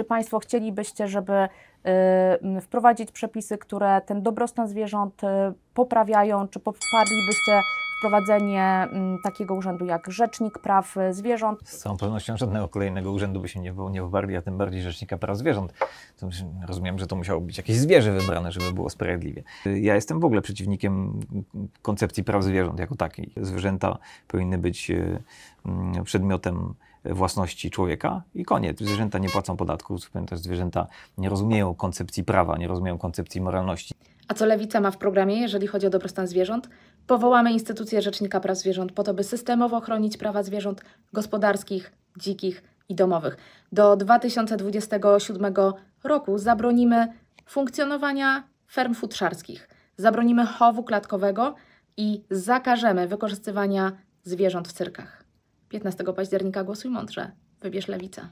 Czy Państwo chcielibyście, żeby y, wprowadzić przepisy, które ten dobrostan zwierząt y, poprawiają? Czy poparlibyście wprowadzenie takiego urzędu jak Rzecznik Praw Zwierząt? Z całą pewnością żadnego kolejnego urzędu by się nie, nie a tym bardziej Rzecznika Praw Zwierząt. Rozumiem, że to musiało być jakieś zwierzę wybrane, żeby było sprawiedliwie. Ja jestem w ogóle przeciwnikiem koncepcji praw zwierząt jako takiej. Zwierzęta powinny być y, przedmiotem własności człowieka i koniec. Zwierzęta nie płacą podatków, też zwierzęta nie rozumieją koncepcji prawa, nie rozumieją koncepcji moralności. A co lewica ma w programie, jeżeli chodzi o dobrostan zwierząt? Powołamy instytucję Rzecznika Praw Zwierząt po to, by systemowo chronić prawa zwierząt gospodarskich, dzikich i domowych. Do 2027 roku zabronimy funkcjonowania ferm futrzarskich, zabronimy chowu klatkowego i zakażemy wykorzystywania zwierząt w cyrkach. 15 października głosuj mądrze. Wybierz lewicę.